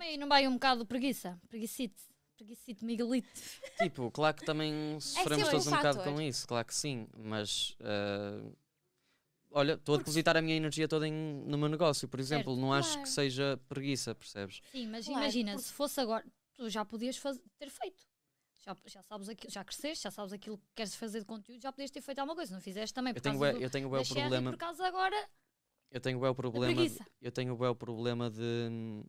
Também não vai um bocado de preguiça, preguicite, preguicite, miguelite. Tipo, claro que também é sofremos é todos um, um bocado com isso, claro que sim, mas. Uh, olha, estou a depositar a minha energia toda em, no meu negócio, por exemplo, certo, não claro. acho que seja preguiça, percebes? Sim, mas claro, imagina, se fosse agora, tu já podias fazer, ter feito. Já, já sabes aquilo, já cresceste, já sabes aquilo que queres fazer de conteúdo, já podias ter feito alguma coisa, não fizeste também por eu tenho causa do, eu tenho bem o problema. por causa agora eu tenho o problema, eu tenho o problema de hum,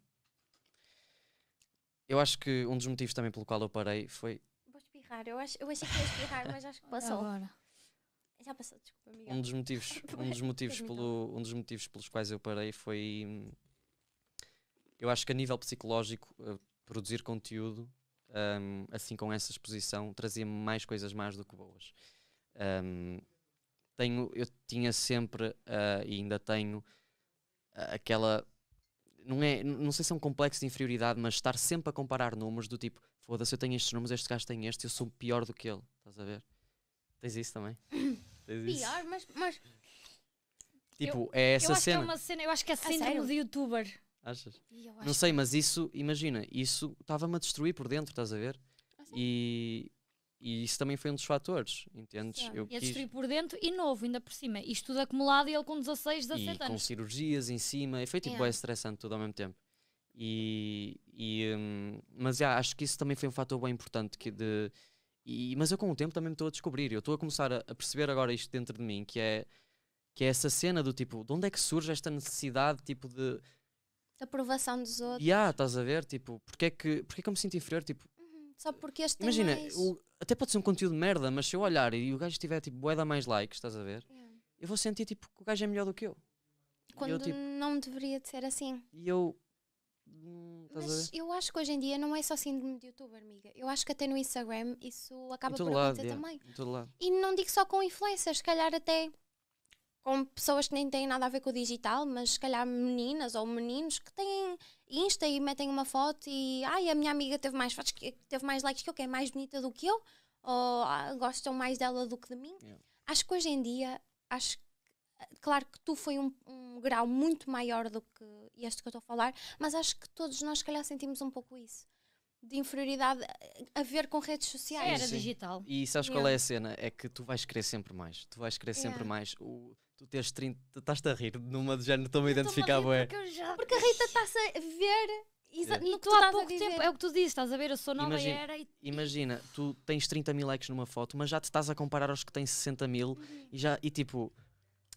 eu acho que um dos motivos também pelo qual eu parei foi. Vou espirrar, eu, acho, eu achei que ia espirrar, mas acho que passou. Agora. Já passou, desculpa, amiga. Um dos motivos, um dos motivos, pelo, um dos motivos pelos quais eu parei foi. Eu acho que a nível psicológico, eh, produzir conteúdo, um, ehm, assim com essa exposição, trazia mais coisas más do que boas. Um, ehm, tenho, eu tinha sempre, uh, e ainda tenho, uh, aquela não, é, não sei se é um complexo de inferioridade, mas estar sempre a comparar números do tipo, foda-se, eu tenho estes números, este gajo tem este, eu sou pior do que ele. Estás a ver? Tens isso também? Tens isso? Pior, mas. mas... Tipo, eu, é essa eu acho cena. Que é uma cena. Eu acho que é a síndrome de youtuber. Achas? Não sei, é. mas isso, imagina, isso estava-me a destruir por dentro, estás a ver? e e isso também foi um dos fatores, entendes? Eu e quis... por dentro e novo, ainda por cima. Isto tudo acumulado e ele com 16, 17 e anos. com cirurgias em cima. E foi tipo, é, estressante tudo ao mesmo tempo. E, e um, mas acho que isso também foi um fator bem importante que de... E, mas eu com o tempo também me estou a descobrir. Eu estou a começar a, a perceber agora isto dentro de mim, que é que é essa cena do tipo, de onde é que surge esta necessidade, tipo, de... aprovação dos outros. E ah, estás a ver, tipo, porque é que, porque é que eu me sinto inferior, tipo, só porque este Imagina, mais... o, até pode ser um conteúdo de merda, mas se eu olhar e o gajo tiver tipo bué mais likes, estás a ver? Yeah. Eu vou sentir tipo que o gajo é melhor do que eu. Quando eu, tipo, não deveria de ser assim. E eu. Hum, mas eu acho que hoje em dia não é só síndrome de youtuber, amiga. Eu acho que até no Instagram isso acaba por acontecer yeah, também. E não digo só com influencers, se calhar até com pessoas que nem têm nada a ver com o digital, mas se calhar meninas ou meninos que têm Insta e metem uma foto e ai, a minha amiga teve mais fotos, teve mais likes que eu, que é mais bonita do que eu, ou ah, gostam mais dela do que de mim. Yeah. Acho que hoje em dia, acho claro que tu foi um, um, grau muito maior do que este que eu estou a falar, mas acho que todos nós, se calhar, sentimos um pouco isso. De inferioridade eh, a ver com redes sociais. Sim, Era sim. digital. E sabes yeah. qual é a cena? É que tu vais querer sempre mais. Tu vais querer yeah. sempre mais. O, tu tens 30, estás-te a rir numa de género, estou-me a identificar, ué. Porque, porque a Rita está-se a ver Exa é. no que tu há pouco tempo, é o que tu dizes, estás a ver, eu sou nova imagina, era e... Imagina, tu tens 30 mil likes numa foto, mas já te estás a comparar aos que têm 60 mil uhum. e já, e tipo...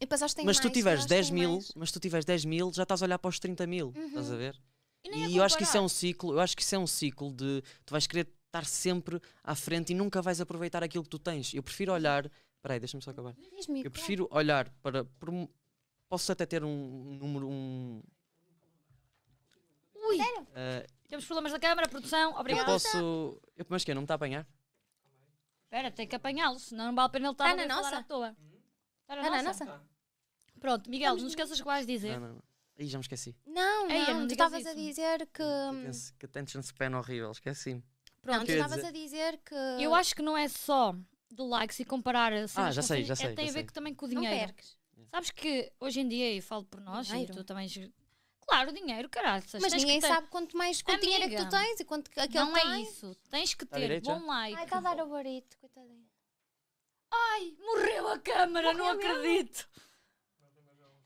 E mas mais, tu tiveres 10 mil, mas tu tiveres 10 mil, já estás a olhar para os 30 mil, uhum. estás a ver? E, e eu acho que isso é um ciclo, eu acho que isso é um ciclo de... Tu vais querer estar sempre à frente e nunca vais aproveitar aquilo que tu tens. Eu prefiro olhar Peraí, deixa-me só acabar. Eu prefiro olhar para. posso até ter um, número. Um, Ui! Uh, Temos problemas da câmara, produção, Obrigada. Eu posso. Eu, mas que Não me está a apanhar? Espera, tem que apanhá-lo, senão não vale a pena ele estar tá na nossa. à toa. Está tá na, nossa. Pronto, Miguel, não esqueças o que vais dizer. Não, não, não. Ih, já me esqueci. Não, Ei, não, não tu estavas a dizer que. Que attention span horrível, esqueci-me. Pronto, não, tu estavas a dizer que. Eu acho que não é só do likes e comparar ah, já sei, já é, sei, é, tem já a ver sei. também com o dinheiro. Sabes que hoje em dia, e falo por nós, e tu também. Claro, dinheiro, caralho. Mas ninguém ter... sabe quanto mais quanto Amiga, dinheiro é que tu tens e quanto aquele Não é isso. Tens que ter bom like. Ai, está a dar o barito, coitadinho. Ai, morreu a câmara, morreu não acredito. Mesmo.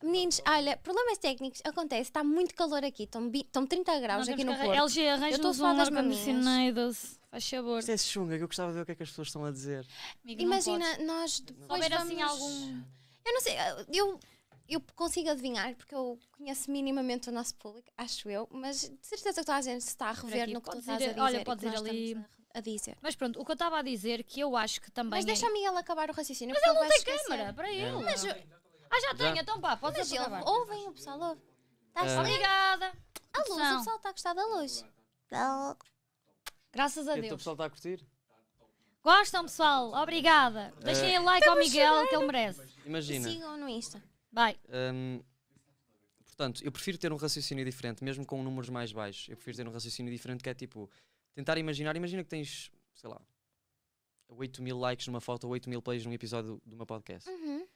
Meninos, olha, problemas técnicos acontece, está muito calor aqui, estão, 30 graus aqui no Porto. LG, arranja-nos um ar-condicionado-se. Faz favor. Isto é chunga, que eu gostava de ver o que é que as pessoas estão a dizer. Amigo, Imagina, nós depois assim, vamos... assim algum... Eu não sei, eu, eu consigo adivinhar, porque eu conheço minimamente o nosso público, acho eu, mas de certeza que toda a gente se está a rever aqui, no que tu estás a dizer. Olha, pode dizer ali... A dizer. Mas pronto, o que eu estava a dizer, que eu acho que também. Mas deixa é... a Miguel acabar o raciocínio. Mas ele não tem é câmara, para ele. Ah, já tenho, Já. então pá, pode Mas ouvem o pessoal, ouve. Estás Ah. a Obrigada. A luz, o pessoal está a gostar da luz. Tá. Graças a então, Deus. o pessoal está a curtir? Gostam, pessoal? Obrigada. Deixem o é. like ao Miguel, que ele merece. Imagina. Sigam no Insta. Vai. hum, portanto, eu prefiro ter um raciocínio diferente, mesmo com números mais baixos. Eu prefiro ter um raciocínio diferente que é tipo tentar imaginar. Imagina que tens, sei lá, 8 mil likes numa foto, 8 mil plays num episódio de uma podcast. Uhum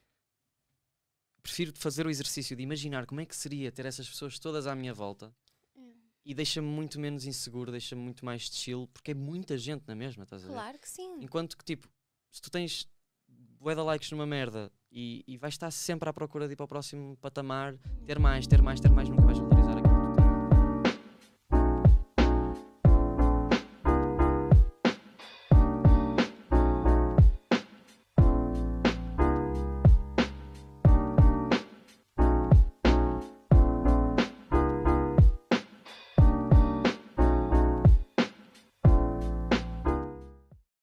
prefiro fazer o exercício de imaginar como é que seria ter essas pessoas todas à minha volta é. e deixa-me muito menos inseguro, deixa-me muito mais chill, porque é muita gente na mesma, estás claro a ver? Claro que sim. Enquanto que, tipo, se tu tens bué de likes numa merda e, e vais estar sempre à procura de ir para o próximo patamar, ter mais, ter mais, ter mais, nunca vais valorizar.